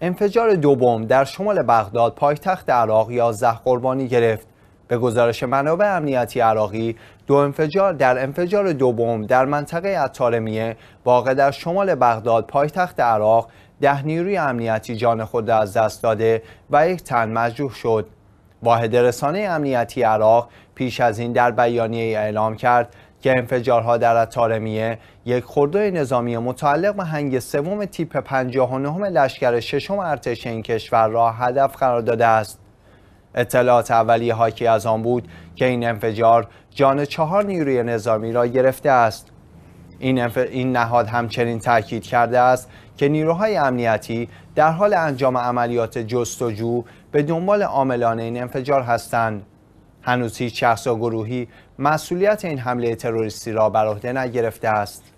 انفجار دوم در شمال بغداد پایتخت عراق 11 قربانی گرفت به گزارش منابع امنیتی عراقی دو انفجار در انفجار دوم در منطقه اطارمیه واقع در شمال بغداد پایتخت عراق ده نیروی امنیتی جان خود را از دست داده و یک تن مجروح شد واحد رسانه امنیتی عراق پیش از این در بیانیه اعلام کرد که انفجارها در اتارمیه یک خرده نظامی متعلق به هنگ سوم تیپ 59 لشکر ششم ارتش این کشور را هدف قرار داده است اطلاعات اولیه حاکی از آن بود که این انفجار جان چهار نیروی نظامی را گرفته است این, نهاد همچنین تاکید کرده است که نیروهای امنیتی در حال انجام عملیات جستجو به دنبال عاملان این انفجار هستند هنوز هیچ شخص گروهی مسئولیت این حمله تروریستی را بر عهده نگرفته است